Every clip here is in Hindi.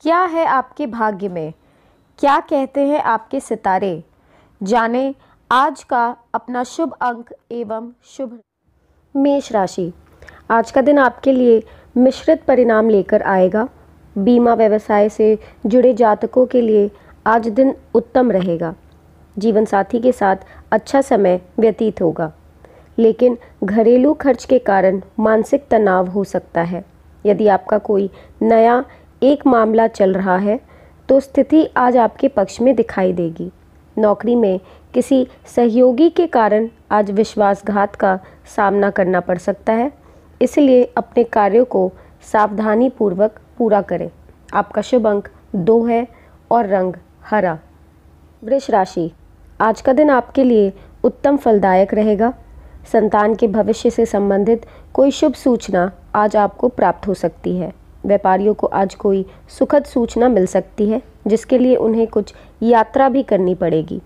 क्या है आपके भाग्य में क्या कहते हैं आपके सितारे जाने आज का अपना शुभ अंक एवं शुभ मेष राशि आज का दिन आपके लिए मिश्रित परिणाम लेकर आएगा बीमा व्यवसाय से जुड़े जातकों के लिए आज दिन उत्तम रहेगा जीवन साथी के साथ अच्छा समय व्यतीत होगा लेकिन घरेलू खर्च के कारण मानसिक तनाव हो सकता है यदि आपका कोई नया एक मामला चल रहा है तो स्थिति आज आपके पक्ष में दिखाई देगी नौकरी में किसी सहयोगी के कारण आज विश्वासघात का सामना करना पड़ सकता है इसलिए अपने कार्यों को सावधानी पूर्वक पूरा करें आपका शुभ अंक दो है और रंग हरा वृष राशि आज का दिन आपके लिए उत्तम फलदायक रहेगा संतान के भविष्य से संबंधित कोई शुभ सूचना आज आपको प्राप्त हो सकती है व्यापारियों को आज कोई सुखद सूचना मिल सकती है जिसके लिए उन्हें कुछ यात्रा भी करनी पड़ेगी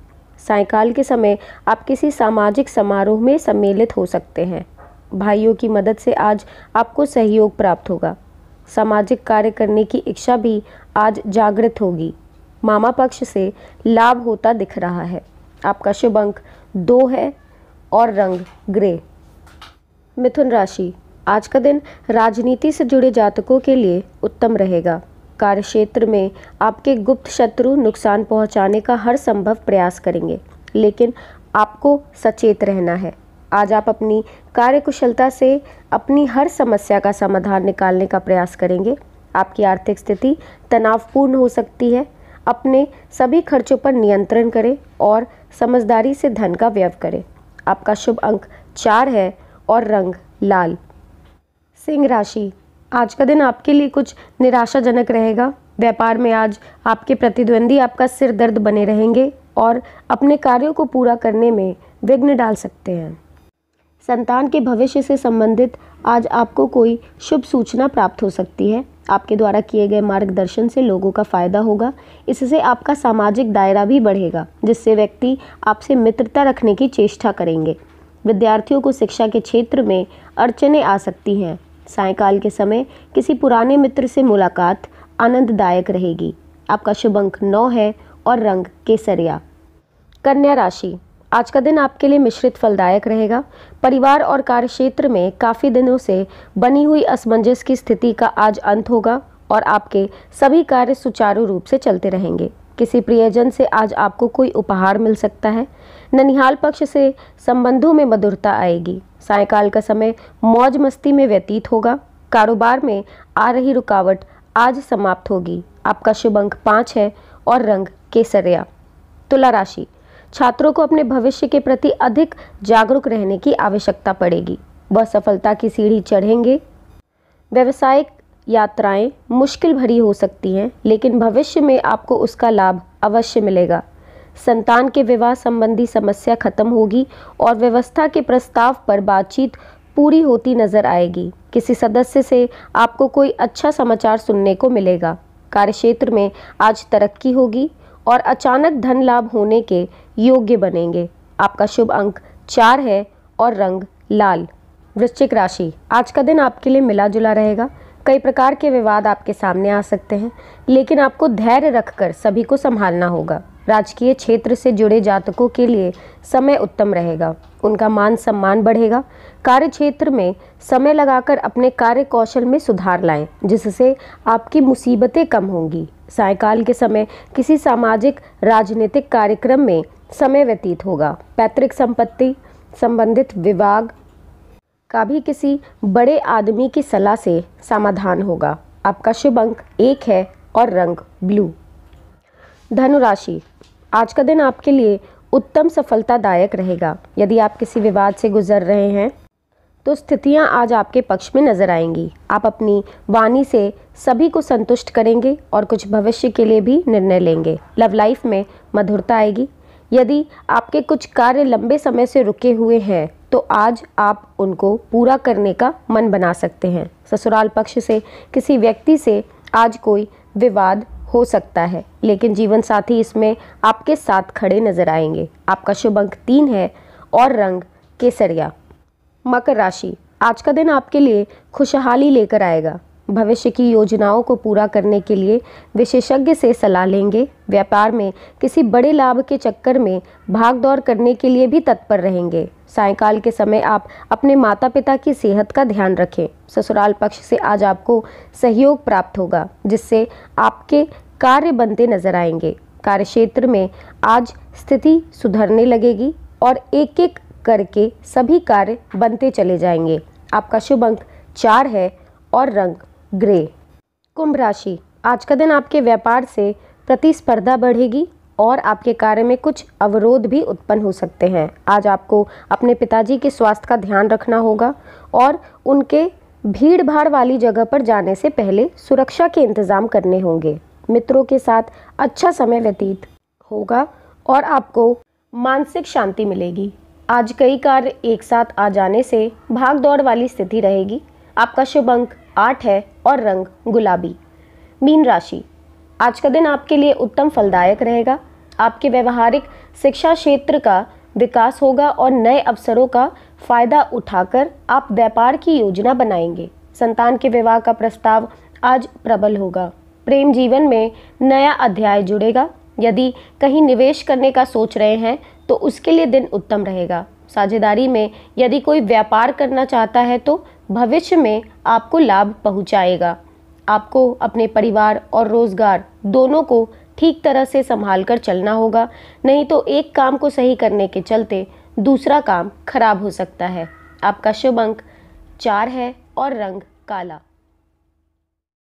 सायकाल के समय आप किसी सामाजिक समारोह में सम्मिलित हो सकते हैं भाइयों की मदद से आज आपको सहयोग प्राप्त होगा सामाजिक कार्य करने की इच्छा भी आज जागृत होगी मामा पक्ष से लाभ होता दिख रहा है आपका शुभ अंक दो है और रंग ग्रे मिथुन राशि आज का दिन राजनीति से जुड़े जातकों के लिए उत्तम रहेगा कार्य क्षेत्र में आपके गुप्त शत्रु नुकसान पहुंचाने का हर संभव प्रयास करेंगे लेकिन आपको सचेत रहना है आज आप अपनी कार्यकुशलता से अपनी हर समस्या का समाधान निकालने का प्रयास करेंगे आपकी आर्थिक स्थिति तनावपूर्ण हो सकती है अपने सभी खर्चों पर नियंत्रण करें और समझदारी से धन का व्यय करें आपका शुभ अंक चार है और रंग लाल सिंह राशि आज का दिन आपके लिए कुछ निराशाजनक रहेगा व्यापार में आज आपके प्रतिद्वंदी आपका सिर दर्द बने रहेंगे और अपने कार्यों को पूरा करने में विघ्न डाल सकते हैं संतान के भविष्य से संबंधित आज आपको कोई शुभ सूचना प्राप्त हो सकती है आपके द्वारा किए गए मार्गदर्शन से लोगों का फायदा होगा इससे आपका सामाजिक दायरा भी बढ़ेगा जिससे व्यक्ति आपसे मित्रता रखने की चेष्टा करेंगे विद्यार्थियों को शिक्षा के क्षेत्र में अड़चने आ सकती हैं सायकाल के समय किसी पुराने मित्र से मुलाकात आनंददायक रहेगी आपका शुभ अंक नौ है और रंग केसरिया कन्या राशि आज का दिन आपके लिए मिश्रित फलदायक रहेगा परिवार और कार्य क्षेत्र में काफ़ी दिनों से बनी हुई असमंजस की स्थिति का आज अंत होगा और आपके सभी कार्य सुचारू रूप से चलते रहेंगे किसी प्रियजन से आज आपको कोई उपहार मिल सकता है ननिहाल पक्ष से संबंधों में मधुरता आएगी सायकाल का समय मौज मस्ती में व्यतीत होगा कारोबार में आ रही रुकावट आज समाप्त होगी आपका शुभ अंक पाँच है और रंग केसरिया तुला राशि छात्रों को अपने भविष्य के प्रति अधिक जागरूक रहने की आवश्यकता पड़ेगी वह सफलता की सीढ़ी चढ़ेंगे व्यवसायिक यात्राएं मुश्किल भरी हो सकती हैं लेकिन भविष्य में आपको उसका लाभ अवश्य मिलेगा संतान के विवाह संबंधी समस्या खत्म होगी और व्यवस्था के प्रस्ताव पर बातचीत पूरी होती नजर आएगी किसी सदस्य से आपको कोई अच्छा समाचार सुनने को मिलेगा कार्यक्षेत्र में आज तरक्की होगी और अचानक धन लाभ होने के योग्य बनेंगे आपका शुभ अंक चार है और रंग लाल वृश्चिक राशि आज का दिन आपके लिए मिला जुला रहेगा कई प्रकार के विवाद आपके सामने आ सकते हैं लेकिन आपको धैर्य रखकर सभी को संभालना होगा राजकीय क्षेत्र से जुड़े जातकों के लिए समय उत्तम रहेगा उनका मान सम्मान बढ़ेगा कार्य क्षेत्र में समय लगाकर अपने कार्य कौशल में सुधार लाएं जिससे आपकी मुसीबतें कम होंगी सायकाल के समय किसी सामाजिक राजनीतिक कार्यक्रम में समय व्यतीत होगा पैतृक संपत्ति संबंधित विभाग का भी किसी बड़े आदमी की सलाह से समाधान होगा आपका शुभ अंक एक है और रंग ब्लू धनुराशि आज का दिन आपके लिए उत्तम सफलतादायक रहेगा यदि आप किसी विवाद से गुजर रहे हैं तो स्थितियां आज आपके पक्ष में नजर आएंगी आप अपनी वाणी से सभी को संतुष्ट करेंगे और कुछ भविष्य के लिए भी निर्णय लेंगे लव लाइफ में मधुरता आएगी यदि आपके कुछ कार्य लंबे समय से रुके हुए हैं तो आज आप उनको पूरा करने का मन बना सकते हैं ससुराल पक्ष से किसी व्यक्ति से आज कोई विवाद हो सकता है लेकिन जीवन साथी इसमें आपके साथ खड़े नजर आएंगे आपका शुभ अंक तीन है और रंग केसरिया मकर राशि आज का दिन आपके लिए खुशहाली लेकर आएगा भविष्य की योजनाओं को पूरा करने के लिए विशेषज्ञ से सलाह लेंगे व्यापार में किसी बड़े लाभ के चक्कर में भाग दौड़ करने के लिए भी तत्पर रहेंगे सायकाल के समय आप अपने माता पिता की सेहत का ध्यान रखें ससुराल पक्ष से आज आपको सहयोग प्राप्त होगा जिससे आपके कार्य बनते नजर आएंगे कार्य क्षेत्र में आज स्थिति सुधरने लगेगी और एक एक करके सभी कार्य बनते चले जाएंगे आपका शुभ अंक चार है और रंग ग्रे कुंभ राशि आज का दिन आपके व्यापार से प्रतिस्पर्धा बढ़ेगी और आपके कार्य में कुछ अवरोध भी उत्पन्न हो सकते हैं आज आपको अपने पिताजी के स्वास्थ्य का ध्यान रखना होगा और उनके भीड़ भाड़ वाली जगह पर जाने से पहले सुरक्षा के इंतज़ाम करने होंगे मित्रों के साथ अच्छा समय व्यतीत होगा और आपको मानसिक शांति मिलेगी आज कई कार्य एक साथ आ जाने से भाग दौड़ वाली स्थिति रहेगी आपका शुभ अंक आठ है और रंग गुलाबी मीन राशि आज का दिन आपके लिए उत्तम फलदायक रहेगा आपके व्यवहारिक शिक्षा क्षेत्र का विकास होगा और नए अवसरों का फायदा उठाकर आप व्यापार की योजना बनाएंगे संतान के विवाह का प्रस्ताव आज प्रबल होगा प्रेम जीवन में नया अध्याय जुड़ेगा यदि कहीं निवेश करने का सोच रहे हैं तो उसके लिए दिन उत्तम रहेगा साझेदारी में यदि कोई व्यापार करना चाहता है तो भविष्य में आपको लाभ पहुंचाएगा आपको अपने परिवार और रोजगार दोनों को ठीक तरह से संभाल कर चलना होगा नहीं तो एक काम को सही करने के चलते दूसरा काम खराब हो सकता है आपका शुभ अंक चार है और रंग काला